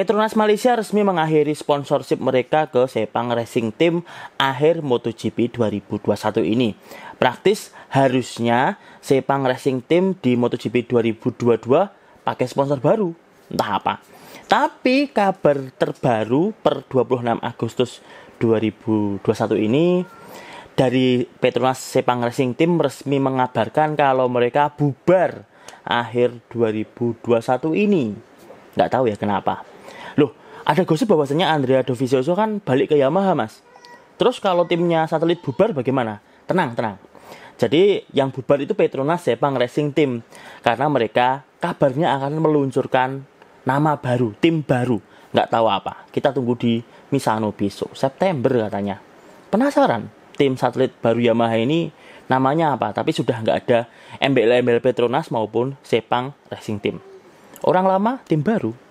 Petronas Malaysia resmi mengakhiri sponsorship mereka ke Sepang Racing Team akhir MotoGP 2021 ini. Praktis harusnya Sepang Racing Team di MotoGP 2022 pakai sponsor baru, entah apa. Tapi kabar terbaru per 26 Agustus 2021 ini dari Petronas Sepang Racing Team resmi mengabarkan kalau mereka bubar akhir 2021 ini. Nggak tahu ya kenapa. Loh, ada gosip bahwasanya Andrea Dovizioso kan balik ke Yamaha, Mas. Terus kalau timnya satelit bubar bagaimana? Tenang, tenang. Jadi yang bubar itu Petronas Sepang Racing Team karena mereka kabarnya akan meluncurkan nama baru, tim baru. Nggak tahu apa. Kita tunggu di Misano besok, September katanya. Penasaran tim satelit baru Yamaha ini namanya apa? Tapi sudah nggak ada MBL MBL Petronas maupun Sepang Racing Team. Orang lama, tim baru.